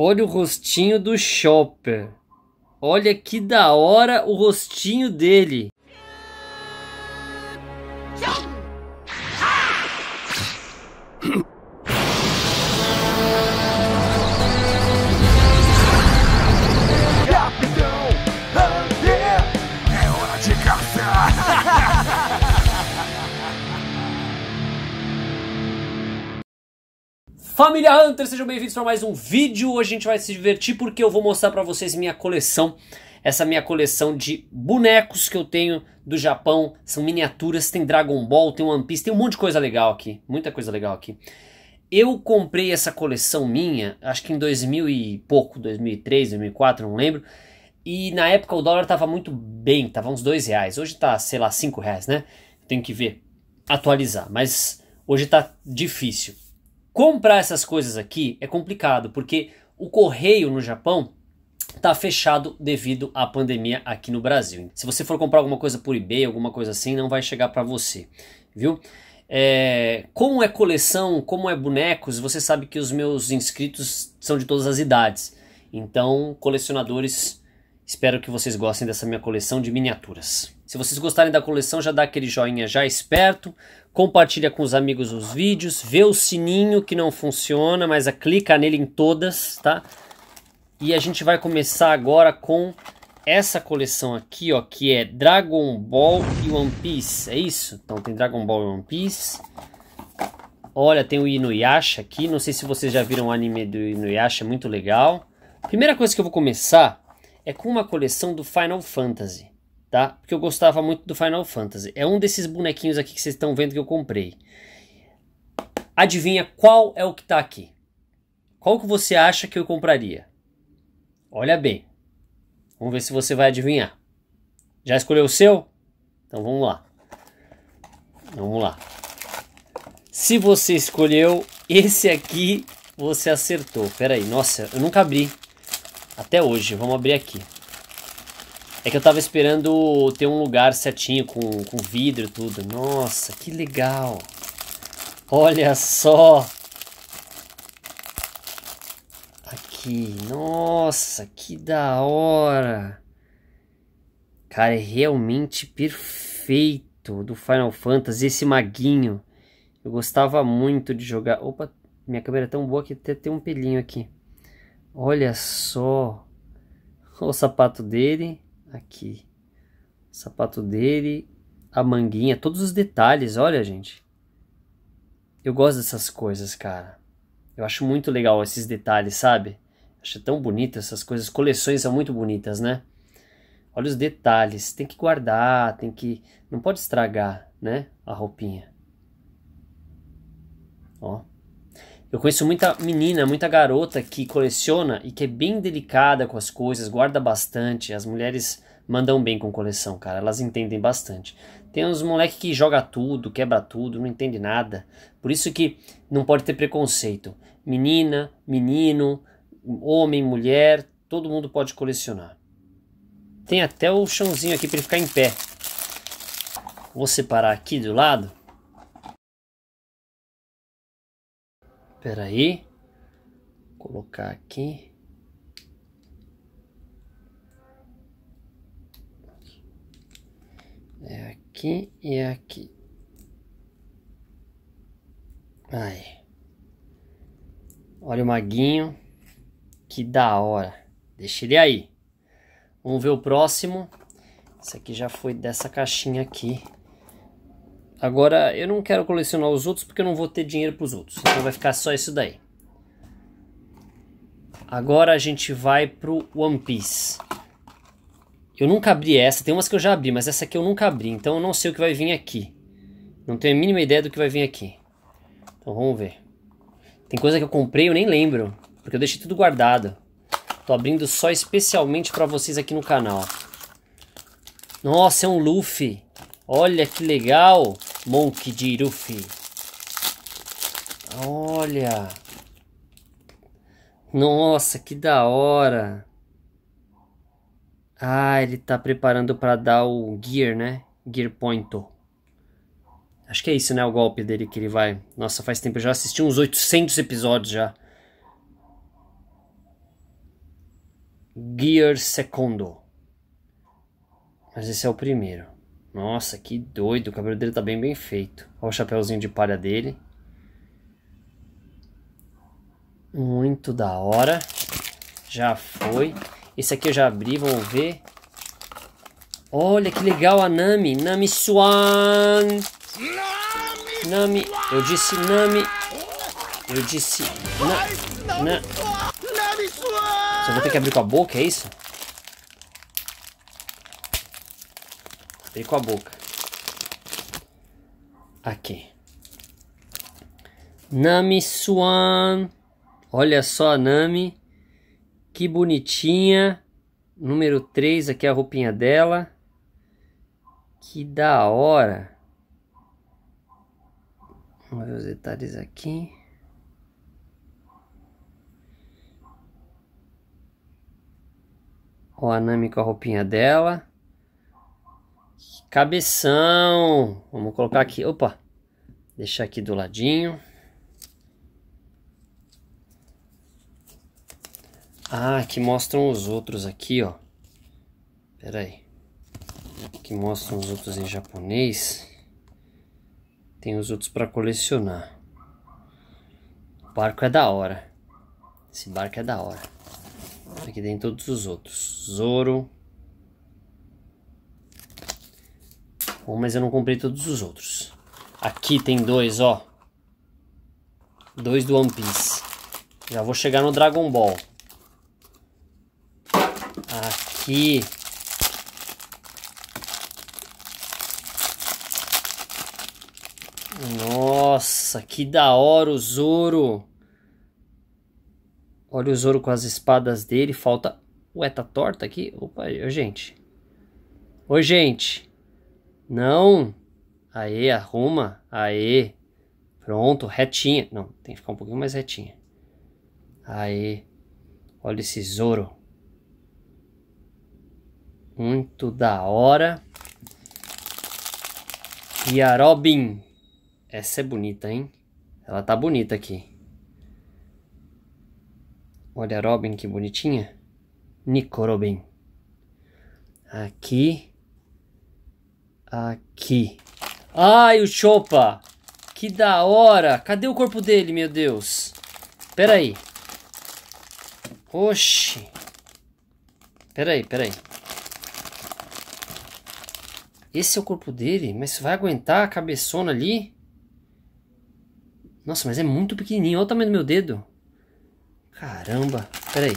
Olha o rostinho do Chopper. Olha que da hora o rostinho dele. Família Hunter, sejam bem-vindos para mais um vídeo. Hoje a gente vai se divertir porque eu vou mostrar para vocês minha coleção. Essa minha coleção de bonecos que eu tenho do Japão. São miniaturas, tem Dragon Ball, tem One Piece, tem um monte de coisa legal aqui. Muita coisa legal aqui. Eu comprei essa coleção minha, acho que em 2000 e pouco, 2003, 2004, não lembro. E na época o dólar estava muito bem, tava uns dois reais. Hoje está, sei lá, cinco reais, né? Tenho que ver, atualizar. Mas hoje está difícil. Comprar essas coisas aqui é complicado, porque o correio no Japão está fechado devido à pandemia aqui no Brasil. Se você for comprar alguma coisa por eBay, alguma coisa assim, não vai chegar para você, viu? É, como é coleção, como é bonecos, você sabe que os meus inscritos são de todas as idades. Então, colecionadores, espero que vocês gostem dessa minha coleção de miniaturas. Se vocês gostarem da coleção, já dá aquele joinha já esperto, compartilha com os amigos os vídeos, vê o sininho que não funciona, mas a é clica nele em todas, tá? E a gente vai começar agora com essa coleção aqui, ó, que é Dragon Ball e One Piece, é isso? Então tem Dragon Ball e One Piece. Olha, tem o Inuyasha aqui, não sei se vocês já viram o anime do Inuyasha, é muito legal. Primeira coisa que eu vou começar é com uma coleção do Final Fantasy tá? Porque eu gostava muito do Final Fantasy. É um desses bonequinhos aqui que vocês estão vendo que eu comprei. Adivinha qual é o que tá aqui? Qual que você acha que eu compraria? Olha bem. Vamos ver se você vai adivinhar. Já escolheu o seu? Então vamos lá. Então vamos lá. Se você escolheu esse aqui, você acertou. Pera aí, nossa, eu nunca abri. Até hoje, vamos abrir aqui. É que eu tava esperando ter um lugar certinho com, com vidro e tudo. Nossa, que legal. Olha só. Aqui. Nossa, que da hora. Cara, é realmente perfeito do Final Fantasy esse maguinho. Eu gostava muito de jogar. Opa, minha câmera é tão boa que até tem um pelinho aqui. Olha só. Olha o sapato dele. Aqui. O sapato dele, a manguinha, todos os detalhes, olha, gente. Eu gosto dessas coisas, cara. Eu acho muito legal esses detalhes, sabe? Acho tão bonito essas coisas. Coleções são muito bonitas, né? Olha os detalhes. Tem que guardar, tem que. Não pode estragar, né? A roupinha. Ó. Eu conheço muita menina, muita garota que coleciona e que é bem delicada com as coisas, guarda bastante. As mulheres mandam bem com coleção, cara, elas entendem bastante. Tem uns moleque que joga tudo, quebra tudo, não entende nada. Por isso que não pode ter preconceito. Menina, menino, homem, mulher, todo mundo pode colecionar. Tem até o chãozinho aqui para ele ficar em pé. Vou separar aqui do lado Pera aí. Vou colocar aqui. É aqui e é aqui. Aí. Olha o maguinho. Que da hora. Deixa ele aí. Vamos ver o próximo. Esse aqui já foi dessa caixinha aqui. Agora, eu não quero colecionar os outros porque eu não vou ter dinheiro para os outros. Então vai ficar só isso daí. Agora a gente vai pro One Piece. Eu nunca abri essa, tem umas que eu já abri, mas essa aqui eu nunca abri, então eu não sei o que vai vir aqui. Não tenho a mínima ideia do que vai vir aqui. Então vamos ver. Tem coisa que eu comprei eu nem lembro, porque eu deixei tudo guardado. Tô abrindo só especialmente para vocês aqui no canal. Nossa, é um Luffy. Olha que legal. Monk de Irufi. Olha! Nossa, que da hora! Ah, ele tá preparando para dar o Gear, né? Gear Pointo. Acho que é isso, né? O golpe dele que ele vai... Nossa, faz tempo, eu já assisti uns 800 episódios já. Gear Secondo. Mas esse é o primeiro. Nossa, que doido. O cabelo dele tá bem bem feito. Olha o chapéuzinho de palha dele. Muito da hora. Já foi. Esse aqui eu já abri, vamos ver. Olha que legal a Nami. Nami Swan. Nami. Eu disse Nami. Eu disse. Na, na. Só vou ter que abrir com a boca, é isso? Vem com a boca. Aqui. Nami Swan. Olha só a Nami. Que bonitinha. Número 3, aqui é a roupinha dela. Que da hora. Vamos ver os detalhes aqui. Ó, a Nami com a roupinha dela. Cabeção. Vamos colocar aqui. Opa. Deixar aqui do ladinho. Ah, que mostram os outros aqui, ó. Pera aí. Que mostram os outros em japonês. Tem os outros para colecionar. O barco é da hora. Esse barco é da hora. Aqui tem todos os outros. Zoro. mas eu não comprei todos os outros. Aqui tem dois, ó. Dois do One Piece. Já vou chegar no Dragon Ball. Aqui. Nossa, que da hora o Zoro. Olha o Zoro com as espadas dele. Falta... Ué, tá torta aqui? Opa, gente. Oi, gente. Não. Aê, arruma. Aê. Pronto, retinha. Não, tem que ficar um pouquinho mais retinha. Aê. Olha esse Zoro. Muito da hora. E a Robin. Essa é bonita, hein? Ela tá bonita aqui. Olha a Robin, que bonitinha. Nico Robin. Aqui Aqui. Ai, o Chopa! Que da hora! Cadê o corpo dele, meu Deus? Pera aí. Oxi. Pera aí, pera aí. Esse é o corpo dele? Mas vai aguentar a cabeçona ali? Nossa, mas é muito pequenininho. Olha o tamanho do meu dedo. Caramba. Pera aí.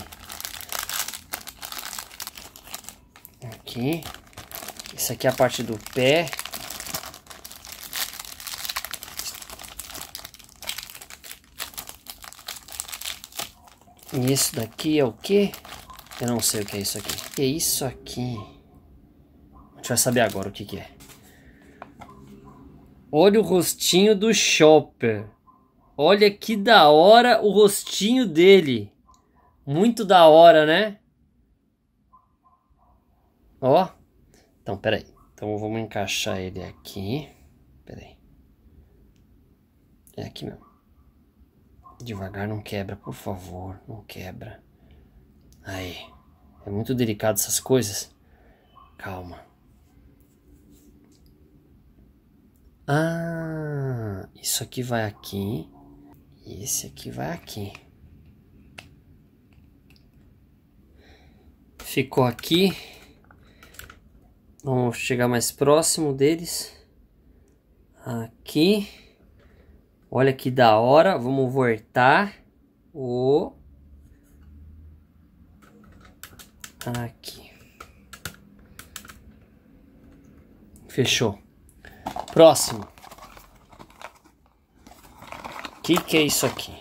Aqui. Isso aqui é a parte do pé. E isso daqui é o que? Eu não sei o que é isso aqui. É isso aqui... A gente vai saber agora o que, que é. Olha o rostinho do Chopper. Olha que da hora o rostinho dele. Muito da hora, né? Ó peraí. Então vamos encaixar ele aqui. Peraí. É aqui mesmo. Devagar, não quebra, por favor. Não quebra. Aí. É muito delicado essas coisas. Calma. Ah, isso aqui vai aqui. E esse aqui vai aqui. Ficou aqui. Vamos chegar mais próximo deles. Aqui. Olha que da hora. Vamos voltar. O... Aqui. Fechou. Próximo. O que, que é isso aqui?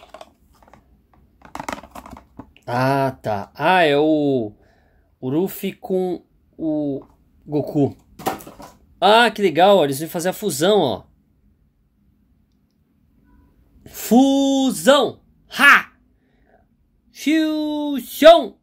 Ah, tá. Ah, é o Uruf com o Goku. Ah, que legal, ó, eles vão fazer a fusão, ó. Fusão! Ha! Fusão.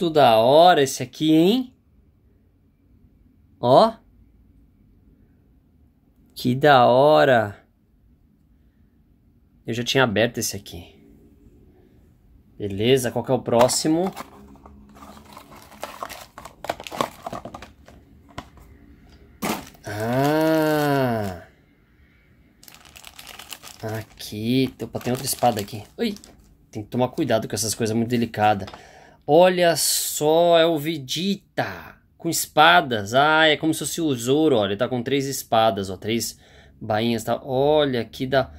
muito da hora esse aqui, hein? Ó. Que da hora. Eu já tinha aberto esse aqui. Beleza, qual que é o próximo? Ah. Aqui. Opa, tem outra espada aqui. Ui. Tem que tomar cuidado com essas coisas muito delicadas. Olha só, é o Vegeta com espadas. Ah, é como se fosse o Zoro, olha, ele tá com três espadas, ó, três bainhas, tá? Olha que da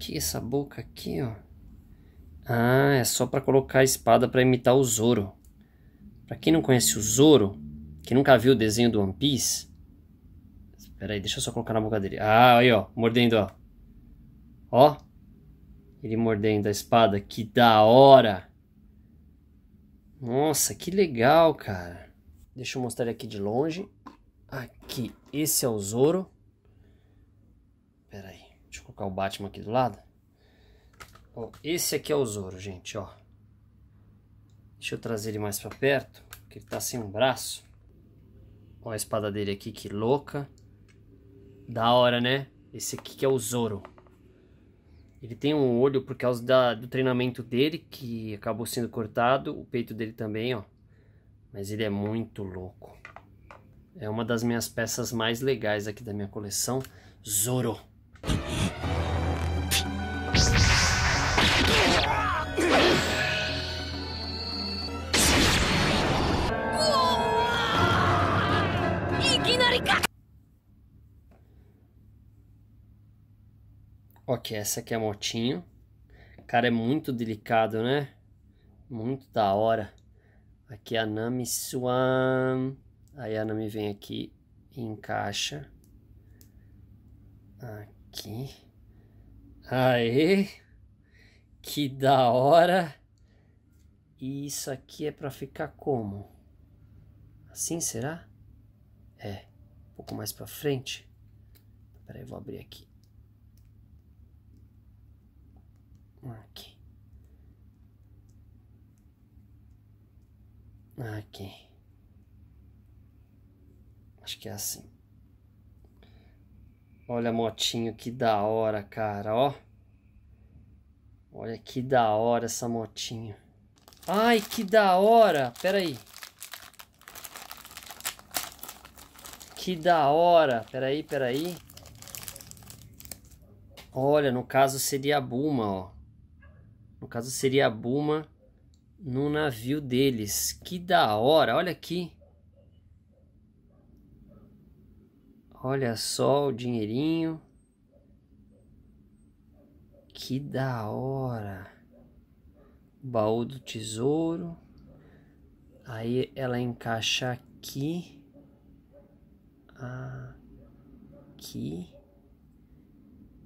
que essa boca aqui, ó. Ah, é só para colocar a espada para imitar o Zoro. Para quem não conhece o Zoro, que nunca viu o desenho do One Piece, espera aí, deixa eu só colocar na boca dele. Ah, aí, ó, mordendo, ó. Ó. Ele mordendo a espada, que da hora. Nossa, que legal, cara. Deixa eu mostrar aqui de longe. Aqui, esse é o Zoro. Pera aí, deixa eu colocar o Batman aqui do lado. Ó, esse aqui é o Zoro, gente, ó. Deixa eu trazer ele mais pra perto, porque ele tá sem um braço. Ó a espada dele aqui, que louca. Da hora, né? Esse aqui que é o Zoro. Ele tem um olho por causa da, do treinamento dele, que acabou sendo cortado, o peito dele também, ó. Mas ele é muito louco. É uma das minhas peças mais legais aqui da minha coleção, Zoro. Ok, essa aqui é a motinho. Cara, é muito delicado, né? Muito da hora. Aqui é a Nami Swan. Aí a Nami vem aqui e encaixa. Aqui. Aê! Que da hora! E isso aqui é para ficar como? Assim será? É. Um pouco mais para frente. Peraí, vou abrir aqui. Aqui. Aqui. Acho que é assim. Olha a motinho, que da hora, cara, ó. Olha que da hora essa motinho. Ai, que da hora! Pera aí. Que da hora! Pera aí, pera aí. Olha, no caso seria a Buma, ó. No caso seria a Buma no navio deles. Que da hora, olha aqui. Olha só o dinheirinho. Que da hora. Baú do tesouro. Aí ela encaixa aqui. Aqui.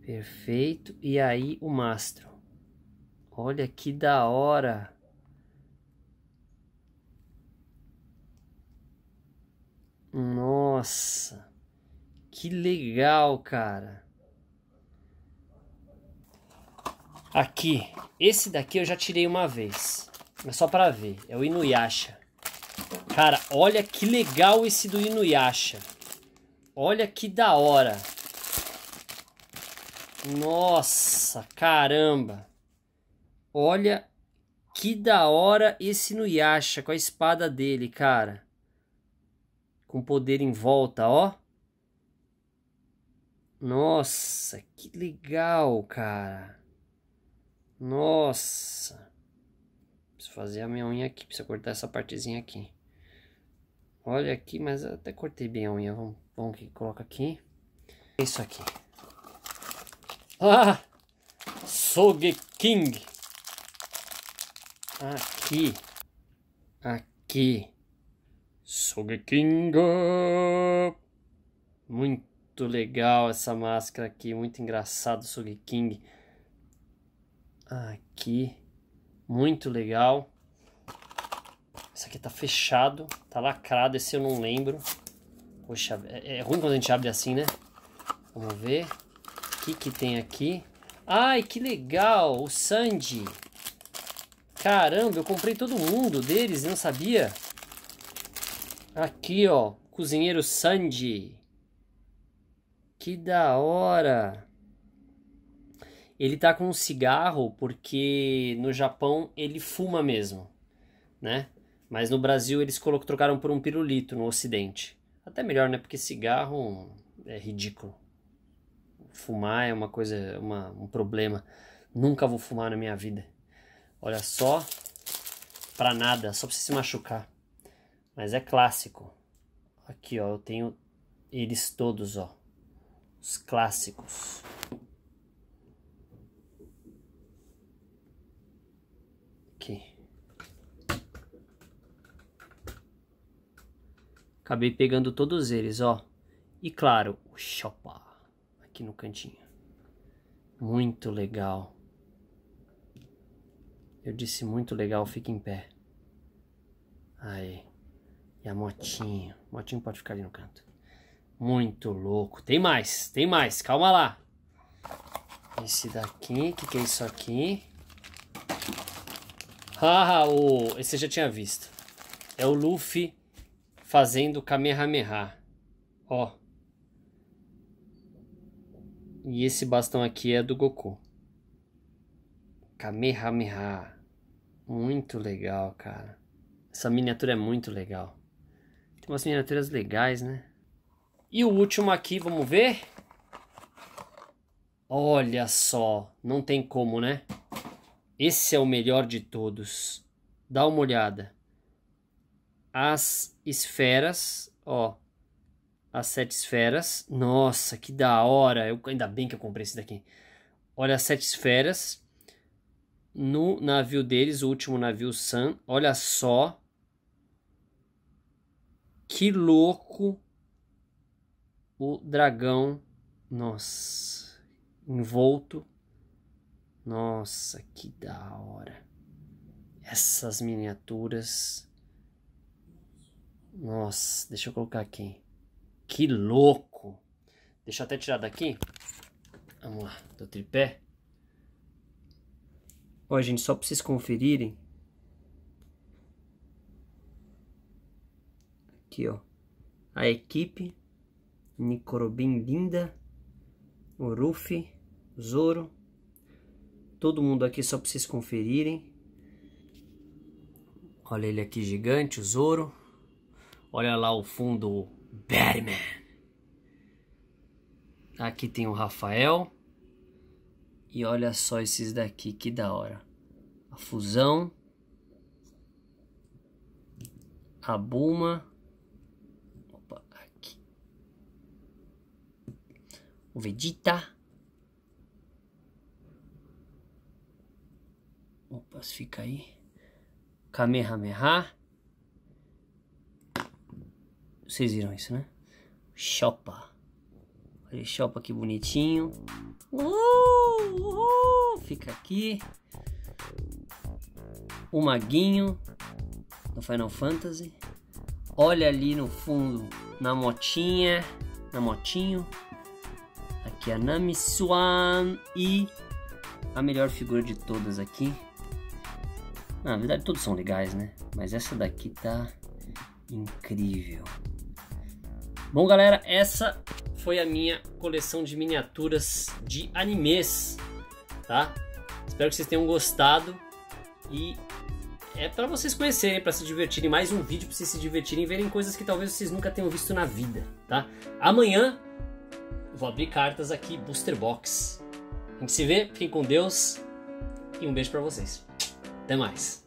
Perfeito. E aí o mastro. Olha que da hora! Nossa, que legal, cara. Aqui, esse daqui eu já tirei uma vez, mas só para ver, é o Inuyasha. Cara, olha que legal esse do Inuyasha. Olha que da hora. Nossa, caramba. Olha que da hora esse Nuyasha com a espada dele, cara. Com poder em volta, ó. Nossa, que legal, cara. Nossa. Preciso fazer a minha unha aqui, preciso cortar essa partezinha aqui. Olha aqui, mas eu até cortei bem a unha. Vamos, vamos aqui, coloca aqui. Isso aqui. Ah! Sogeking. King aqui, aqui, Sugekinga. Muito legal essa máscara aqui, muito engraçado King. Aqui, muito legal. Isso aqui tá fechado, tá lacrado, esse eu não lembro. Poxa, é, é ruim quando a gente abre assim, né? Vamos ver. O que que tem aqui? Ai, que legal, o Sandy. Caramba, eu comprei todo mundo deles, não sabia. Aqui, ó. Cozinheiro Sandy. Que da hora. Ele tá com um cigarro porque no Japão ele fuma mesmo, né? Mas no Brasil eles trocaram por um pirulito no ocidente. Até melhor, né? Porque cigarro é ridículo. Fumar é uma coisa, uma, um problema. Nunca vou fumar na minha vida. Olha só, pra nada, só pra se machucar. Mas é clássico. Aqui, ó, eu tenho eles todos, ó. Os clássicos. Aqui. Acabei pegando todos eles, ó. E claro, o Chopa aqui no cantinho. Muito legal. Eu disse muito legal, fique em pé. Aí. E a motinho. motinho pode ficar ali no canto. Muito louco. Tem mais, tem mais. Calma lá. Esse daqui, o que, que é isso aqui? Ah, o... esse eu já tinha visto. É o Luffy fazendo Kamehameha. Ó. E esse bastão aqui é do Goku. Kamehameha. Muito legal, cara. Essa miniatura é muito legal. Tem umas miniaturas legais, né? E o último aqui, vamos ver? Olha só, não tem como, né? Esse é o melhor de todos. Dá uma olhada. As esferas, ó. As sete esferas. Nossa, que da hora. Eu, ainda bem que eu comprei esse daqui. Olha as sete esferas no navio deles, o último navio Sun. Olha só. Que louco o dragão. Nossa, envolto. Nossa, que da hora. Essas miniaturas. Nossa, deixa eu colocar aqui. Que louco. Deixa eu até tirar daqui. Vamos lá, do tripé. Ó, gente, só para vocês conferirem. Aqui, ó. A equipe. Nicorobin Linda. Orufi. Zoro. Todo mundo aqui só para vocês conferirem. Olha ele aqui gigante, o Zoro. Olha lá o fundo, o Batman. Aqui tem o Rafael. E olha só esses daqui, que da hora. A Fusão. A Buma. Opa, aqui. O Vegeta. Opa, fica aí. Kamehameha. Vocês viram isso, né? Chopa. Ele chopa aqui bonitinho. Uhul, uhul, fica aqui. O maguinho do Final Fantasy. Olha ali no fundo, na motinha, na motinho. Aqui a Nami Swan e a melhor figura de todas aqui. Na verdade, todos são legais, né? Mas essa daqui tá incrível. Bom, galera, essa foi a minha coleção de miniaturas de animes, tá? Espero que vocês tenham gostado e é para vocês conhecerem, para se divertirem. Mais um vídeo para vocês se divertirem e verem coisas que talvez vocês nunca tenham visto na vida, tá? Amanhã vou abrir cartas aqui, Booster Box. A gente se vê, fiquem com Deus e um beijo para vocês. Até mais.